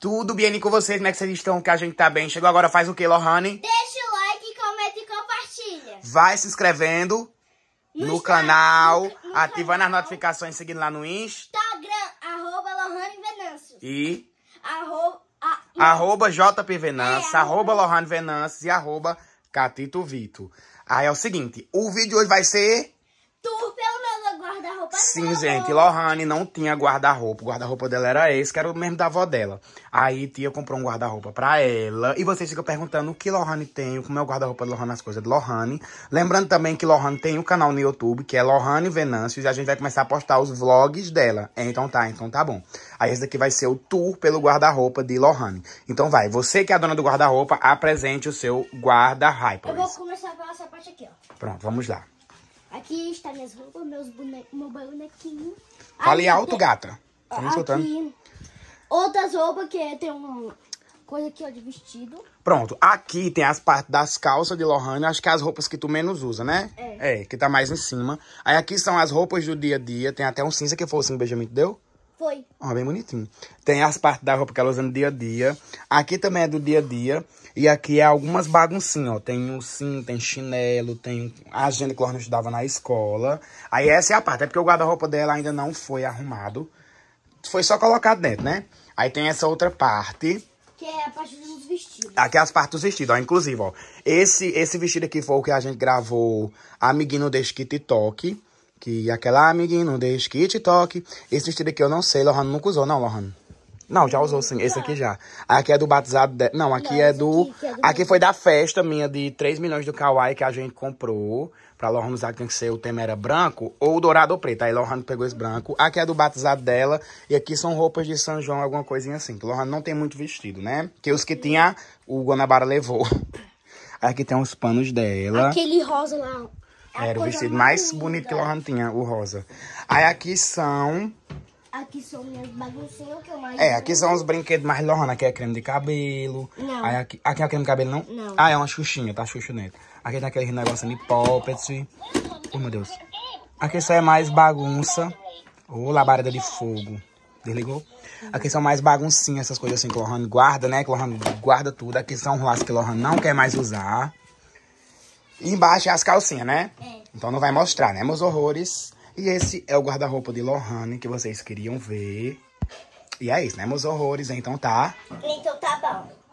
Tudo bem com vocês? Como é que vocês estão? Que a gente tá bem. Chegou agora, faz o que, Lohane? Deixa o like, comenta e compartilha. Vai se inscrevendo no, no canal, no, no ativando canal. as notificações, seguindo lá no Instagram, arroba Lohane Venâncio. E? a, arroba JP Venâncio, é, arroba, arroba Lohane Venâncio e arroba Catito Vito. Aí é o seguinte, o vídeo hoje vai ser Sim, gente. Lohane não tinha guarda-roupa. O guarda-roupa dela era esse, que era o mesmo da avó dela. Aí tia comprou um guarda-roupa pra ela. E vocês ficam perguntando o que Lohane tem, como é o guarda-roupa de Lohane, as coisas de Lohane. Lembrando também que Lohane tem um canal no YouTube, que é Lohane Venâncio. E a gente vai começar a postar os vlogs dela. então tá, então tá bom. Aí esse daqui vai ser o tour pelo guarda-roupa de Lohane. Então vai, você que é a dona do guarda-roupa, apresente o seu guarda-hyper. Eu vou começar pela essa parte aqui, ó. Pronto, vamos lá. Aqui está minhas roupas, meus bone... meu bonequinho. Fale aqui alto, tem... gata. Tá me escutando. Outras roupas que tem uma coisa aqui, ó, de vestido. Pronto. Aqui tem as partes das calças de Lohane. Acho que é as roupas que tu menos usa, né? É. É, que tá mais em cima. Aí aqui são as roupas do dia a dia. Tem até um cinza que foi assim, o assim, Benjamin deu? Foi. Ó, bem bonitinho. Tem as partes da roupa que ela usa no dia a dia. Aqui também é do dia a dia. E aqui é algumas baguncinhas, ó. Tem um sim, tem chinelo, tem a agenda que ela não estudava na escola. Aí essa é a parte. É porque o guarda-roupa dela ainda não foi arrumado. Foi só colocado dentro, né? Aí tem essa outra parte. Que é a parte dos vestidos. Aqui é as partes dos vestidos, ó. Inclusive, ó. Esse, esse vestido aqui foi o que a gente gravou Amiguinho Deste toque que aquela amiguinha não deixa que te toque. Esse vestido aqui eu não sei, Lohan nunca usou, não, Lohan. Não, já usou sim, esse aqui já. Aqui é do batizado. De... Não, aqui não, é, do... Aqui, é do. Aqui foi da festa minha de 3 milhões do Kawaii que a gente comprou. Pra Lohan usar que tem que ser o tema era branco ou dourado ou preto. Aí Lohan pegou esse branco. Aqui é do batizado dela. E aqui são roupas de São João, alguma coisinha assim. Que Lohan não tem muito vestido, né? Que os que tinha, o Guanabara levou. Aqui tem uns panos dela. Aquele rosa lá, é, era o vestido mais bonito que Lohan tinha, o rosa. Aí aqui são... Aqui são meus baguncinhos que eu mais... É, aqui são os brinquedos mais Lohan. Aqui é creme de cabelo. Não. Aí aqui, aqui é creme de cabelo, não? Não. Ah, é uma xuxinha, tá xuxo dentro. Aqui tem aquele negócio de poppets. Oh, meu Deus. Aqui só é mais bagunça. Ô, oh, labareda de fogo. Desligou? Aqui são mais baguncinhas, essas coisas assim que o Lohan guarda, né? Que o Lohan guarda tudo. Aqui são rolas que o Lohan não quer mais usar. E embaixo é as calcinhas, né? É. Então não vai mostrar, né, meus horrores? E esse é o guarda-roupa de Lohane que vocês queriam ver. E é isso, né, meus horrores? Então tá. Então tá bom.